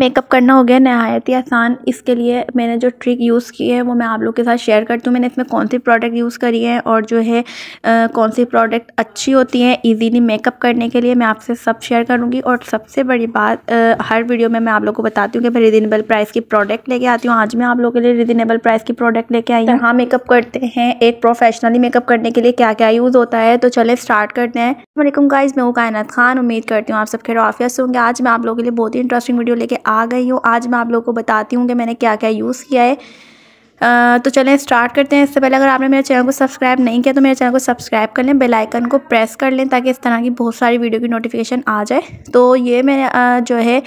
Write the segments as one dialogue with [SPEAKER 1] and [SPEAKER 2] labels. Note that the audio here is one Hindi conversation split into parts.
[SPEAKER 1] मेकअप करना हो गया नहायत ही आसान इसके लिए मैंने जो ट्रिक यूज़ की है वो मैं आप लोग के साथ शेयर करती हूँ मैंने इसमें कौन सी प्रोडक्ट यूज़ करी है और जो है आ, कौन सी प्रोडक्ट अच्छी होती है इजीली मेकअप करने के लिए मैं आपसे सब शेयर करूँगी और सबसे बड़ी बात आ, हर वीडियो में मैं आप लोग को बताती हूँ कि मैं रिजनेबल प्राइस की प्रोडक्ट लेके आती हूँ आज मैं आप लोगों के लिए रिजनेबल प्राइस की प्रोडक्ट लेके आई हूँ तो हाँ मेकअप करते हैं एक प्रोफेशनली मेकअप करने के लिए क्या क्या यूज़ होता है तो चले स्टार्ट करते हैं वालेकुम गाइज मैं वो कायनत खान उम्मीद करती हूँ आप सब खैर से होंगे आज मैं आप लोगों के लिए बहुत ही इंटरेस्टिंग वीडियो लेके आ गई हूँ आज मैं आप लोगों को बताती हूँ कि मैंने क्या क्या यूज़ किया है तो चलें स्टार्ट करते हैं इससे पहले अगर आपने मेरे चैनल को सब्सक्राइब नहीं किया तो मेरे चैनल को सब्सक्राइब कर लें बेल आइकन को प्रेस कर लें ताकि इस तरह की बहुत सारी वीडियो की नोटिफिकेशन आ जाए तो ये मैंने जो है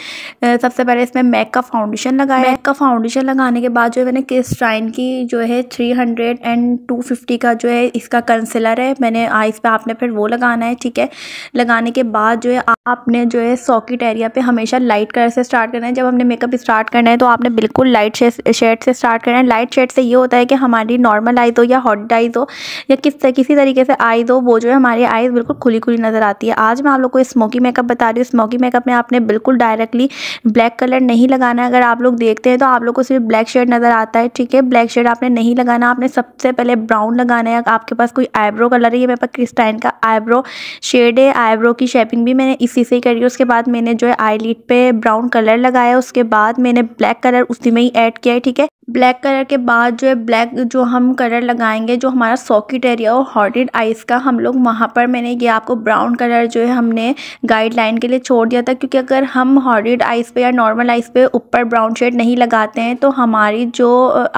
[SPEAKER 1] सबसे पहले इसमें मैक का फाउंडेशन लगाया मैक का फाउंडेशन लगाने के बाद जो है मैंने किस टाइन की जो है three hundred and two fifty का जो है इसका कंसिलर है मैंने आइस पर आपने फिर वो लगाना है ठीक है लगाने के बाद जो है आपने जो है सॉकेट एरिया पर हमेशा लाइट कलर से स्टार्ट करना है जब हमने मेकअप स्टार्ट करना है तो आपने बिल्कुल लाइट शेड से स्टार्ट करना है लाइट शेड मेथड से ये होता है कि हमारी नॉर्मल आइज़ हो या हॉट आइज़ हो या किस किसी तरीके से आइज़ हो वो जो है हमारी आइज़ बिल्कुल खुली खुली नज़र आती है आज मैं आप लोग को स्मोकी मेकअप बता रही हूँ स्मोकी मेकअप में आपने बिल्कुल डायरेक्टली ब्लैक कलर नहीं लगाना है अगर आप लोग देखते हैं तो आप लोग को सिर्फ ब्लैक शेड नज़र आता है ठीक है ब्लैक शेड आपने नहीं लगाना आपने सबसे पहले ब्राउन लगाना है आपके पास कोई आईब्रो कलर है मेरे पास क्रिस्टाइन का आईब्रो शेड है आईब्रो की शेपिंग भी मैंने इसी से ही करी उसके बाद मैंने जो है आई लिड पर ब्राउन कलर लगाया उसके बाद मैंने ब्लैक कलर उसी में ही ऐड किया है ठीक है ब्लैक कलर के बाद जो है ब्लैक जो हम कलर लगाएंगे जो हमारा सॉकेट एरिया और हॉटेड आइस का हम लोग वहाँ पर मैंने ये आपको ब्राउन कलर जो है हमने गाइडलाइन के लिए छोड़ दिया था क्योंकि अगर हम हॉटेड आइस पे या नॉर्मल आइस पे ऊपर ब्राउन शेड नहीं लगाते हैं तो हमारी जो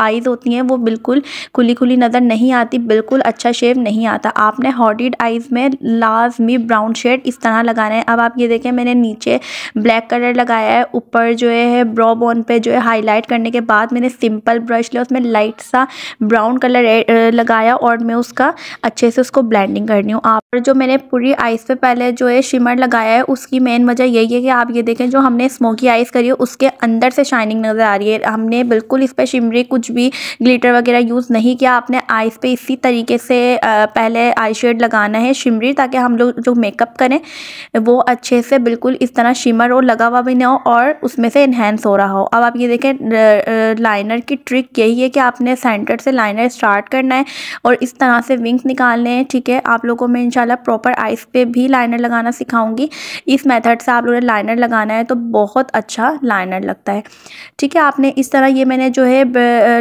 [SPEAKER 1] आइज़ होती हैं वो बिल्कुल खुली खुली नज़र नहीं आती बिल्कुल अच्छा शेप नहीं आता आपने हॉटेड आइज़ में लाजमी ब्राउन शेड इस तरह लगाना है अब आप ये देखें मैंने नीचे ब्लैक कलर लगाया है ऊपर जो है ब्रॉ बोन पर जो है हाईलाइट करने के बाद मैंने सिंपल ब्रश लिया उसमें मैं लाइट सा ब्राउन कलर eh, eh, लगाया और मैं उसका अच्छे से उसको ब्लेंडिंग करनी हूँ आप जो मैंने पूरी आइस पे पहले जो है शिमर लगाया है उसकी मेन वजह यही है कि आप ये देखें जो हमने स्मोकी आइस करी है उसके अंदर से शाइनिंग नज़र आ रही है हमने बिल्कुल इस पर शिमरी कुछ भी ग्लिटर वगैरह यूज़ नहीं किया आपने आइस पे इसी तरीके से पहले आई शेड लगाना है शिमरी ताकि हम लोग जो मेकअप करें वो अच्छे से बिल्कुल इस तरह शिमर और लगा हुआ भी ना हो और उसमें से इन्हेंस हो रहा हो अब आप ये देखें लाइनर की ट्रिक यही है है कि आपने सेंटर से लाइनर स्टार्ट करना है और इस तरह से विंग्स निकालने हैं ठीक है आप लोगों को मैं इंशाल्लाह प्रॉपर आइस पे भी लाइनर लगाना सिखाऊंगी इस मेथड से आप लोगों ने लाइनर लगाना है तो बहुत अच्छा लाइनर लगता है ठीक है आपने इस तरह ये मैंने जो है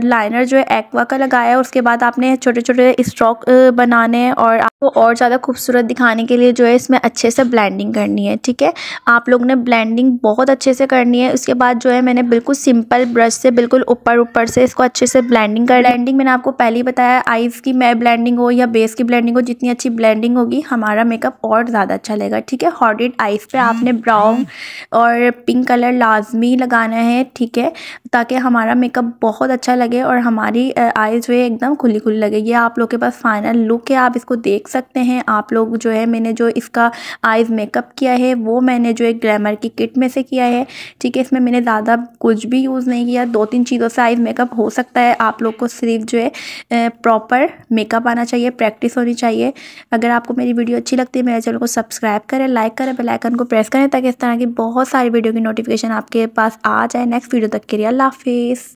[SPEAKER 1] लाइनर जो है एक्वा का लगाया है उसके बाद आपने छोटे छोटे स्ट्रोक बनाने हैं और आपको और ज़्यादा खूबसूरत दिखाने के लिए जो है इसमें अच्छे से ब्लैंडिंग करनी है ठीक है आप लोग ने ब्लैंडिंग बहुत अच्छे से करनी है उसके बाद जो है मैंने बिल्कुल सिंपल ब्रश से बिल्कुल ऊपर ऊपर से इसको अच्छे से से ब्लेंडिंग कर ब्लेंडिंग मैंने आपको पहले ही बताया आइज़ की मैं ब्लेंडिंग हो या बेस की ब्लेंडिंग हो जितनी अच्छी ब्लेंडिंग होगी हमारा मेकअप और ज़्यादा अच्छा लगेगा ठीक है हॉटेड आइज़ पे आपने ब्राउन हम्म, हम्म। और पिंक कलर लाजमी लगाना है ठीक है ताकि हमारा मेकअप बहुत अच्छा लगे और हमारी आइज़ जो है एकदम खुली खुली लगे ये आप लोग के पास फाइनल लुक है आप इसको देख सकते हैं आप लोग जो है मैंने जो इसका आइज़ मेकअप किया है वो मैंने जो एक ग्लैमर की किट में से किया है ठीक है इसमें मैंने ज़्यादा कुछ भी यूज़ नहीं किया दो तीन चीज़ों से आइज़ मेकअप हो सकता है है आप लोग को सिर्फ जो है प्रॉपर मेकअप आना चाहिए प्रैक्टिस होनी चाहिए अगर आपको मेरी वीडियो अच्छी लगती है मेरे चैनल को सब्सक्राइब करें लाइक करें बेलाइकन को प्रेस करें ताकि इस तरह की बहुत सारी वीडियो की नोटिफिकेशन आपके पास आ जाए नेक्स्ट वीडियो तक के लिए अल्लाह हाफिज़